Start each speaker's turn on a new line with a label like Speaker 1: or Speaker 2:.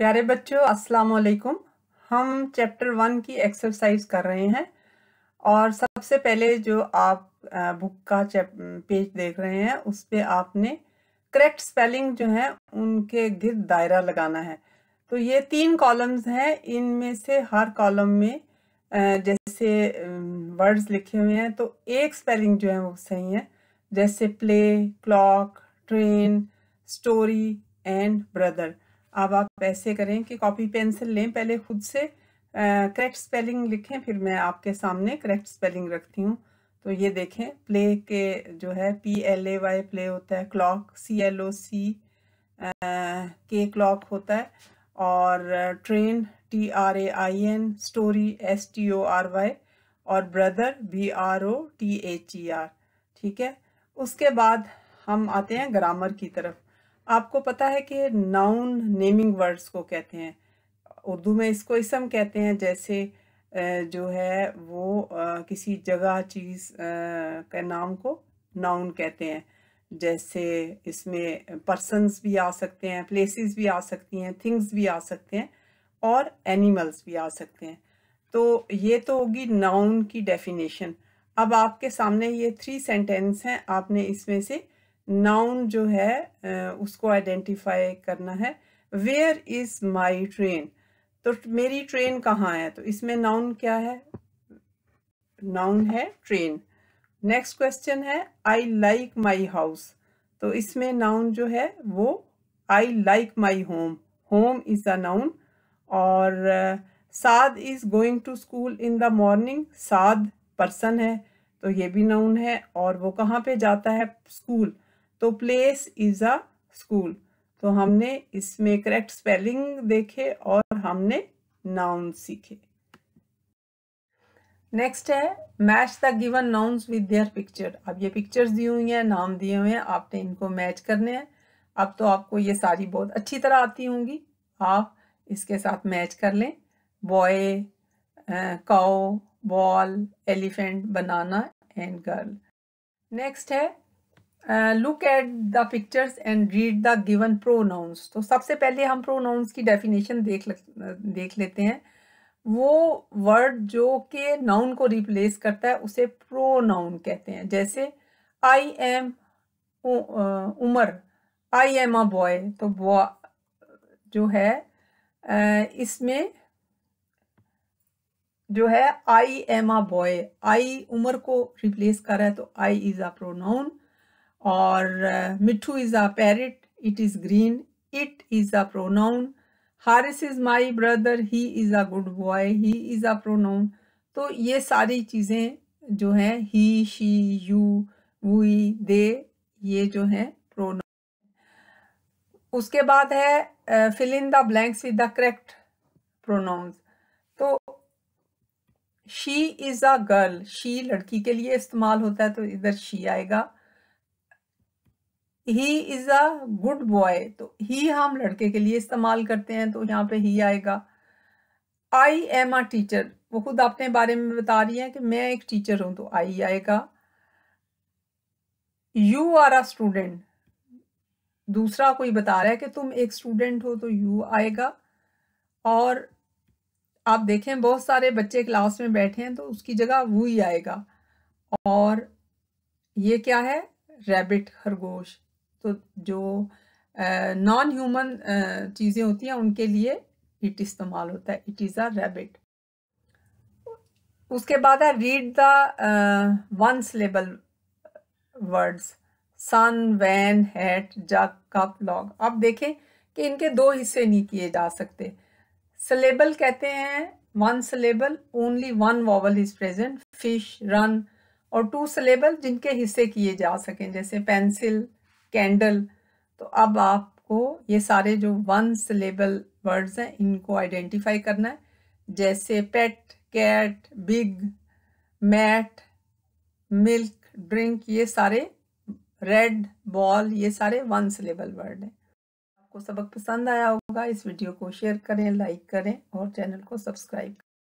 Speaker 1: प्यारे बच्चों अस्सलाम वालेकुम हम चैप्टर वन की एक्सरसाइज कर रहे हैं और सबसे पहले जो आप बुक का पेज देख रहे हैं उस पर आपने करेक्ट स्पेलिंग जो है उनके गिर दायरा लगाना है तो ये तीन कॉलम्स हैं इनमें से हर कॉलम में जैसे वर्ड्स लिखे हुए हैं तो एक स्पेलिंग जो है वो सही है जैसे play clock train story and brother अब आप ऐसे करें कि कॉपी पेंसिल लें पहले खुद से करेक्ट स्पेलिंग लिखें फिर मैं आपके सामने करेक्ट स्पेलिंग रखती हूँ तो ये देखें प्ले के जो है P L A Y play होता है क्लॉक सी एल ओ सी के क्लॉक होता है और train T R A I N story S T O R Y और brother B R O T H E R ठीक है उसके बाद हम आते हैं ग्रामर की तरफ आपको पता है कि नाउन नेमिंग वर्ड्स को कहते हैं उर्दू में इसको इसम कहते हैं जैसे जो है वो किसी जगह चीज़ के नाम को नाउन कहते हैं जैसे इसमें पर्सनस भी आ सकते हैं प्लेसेस भी आ सकती हैं थिंग्स भी आ सकते हैं और एनिमल्स भी आ सकते हैं तो ये तो होगी नाउन की डेफिनेशन अब आपके सामने ये थ्री सेंटेंस हैं आपने इसमें से नाउन जो है उसको आइडेंटिफाई करना है वेयर इज माई ट्रेन तो मेरी ट्रेन कहाँ है तो इसमें नाउन क्या है नाउन है ट्रेन नेक्स्ट क्वेश्चन है आई लाइक माई हाउस तो इसमें नाउन जो है वो I like my home home is a noun और Sadh is going to school in the morning Sadh person है तो ये भी नाउन है और वो कहाँ पे जाता है स्कूल तो प्लेस इज अ स्कूल तो हमने इसमें करेक्ट स्पेलिंग देखे और हमने नाउन सीखे नेक्स्ट है match the given nouns with their picture अब ये पिक्चर्स दी हुई हैं नाम दिए हुए हैं आपने इनको मैच करने हैं अब तो आपको ये सारी बहुत अच्छी तरह आती होंगी आप इसके साथ मैच कर लें boy cow ball elephant banana and girl next है look at the pictures and read the given pronouns तो सबसे पहले हम प्रोनाउंस की डेफिनेशन देख uh, देख लेते हैं वो वर्ड जो के नाउन को रिप्लेस करता है उसे प्रोनाउन कहते हैं जैसे I am uh, Umar I am a boy तो बॉ जो है uh, इसमें जो है I am a boy I Umar को रिप्लेस कर रहा है तो आई इज़ अ प्रोनाउन और Mithu is a parrot it is green it is a pronoun Haris is my brother he is a good boy he is a pronoun तो ये सारी चीज़ें जो है he she you we they ये जो है प्रोनाउन उसके बाद है fill in the blanks with the correct pronouns तो she is a girl she लड़की के लिए इस्तेमाल होता है तो इधर शी आएगा he is a good boy तो ही हम लड़के के लिए इस्तेमाल करते हैं तो यहाँ पे ही आएगा आई एम अ टीचर वो खुद अपने बारे में बता रही है कि मैं एक टीचर हूं तो आई आएगा यू आर अ स्टूडेंट दूसरा कोई बता रहा है कि तुम एक स्टूडेंट हो तो यू आएगा और आप देखें बहुत सारे बच्चे क्लास में बैठे हैं तो उसकी जगह वो ही आएगा और ये क्या है रैबिट खरगोश तो जो नॉन ह्यूमन चीज़ें होती हैं उनके लिए इट इस्तेमाल होता है इट इज़ अ रैबिट उसके बाद है read the one syllable words sun van hat jug cup log अब देखें कि इनके दो हिस्से नहीं किए जा सकते सिलेबल कहते हैं one syllable only one vowel is present fish run और टू सिलेबल जिनके हिस्से किए जा सकें जैसे पेंसिल कैंडल तो अब आपको ये सारे जो वन सिलेबल वर्ड्स हैं इनको आइडेंटिफाई करना है जैसे pet cat big mat milk drink ये सारे रेड बॉल ये सारे वन सिलेबल वर्ड हैं आपको सबक पसंद आया होगा इस वीडियो को शेयर करें लाइक करें और चैनल को सब्सक्राइब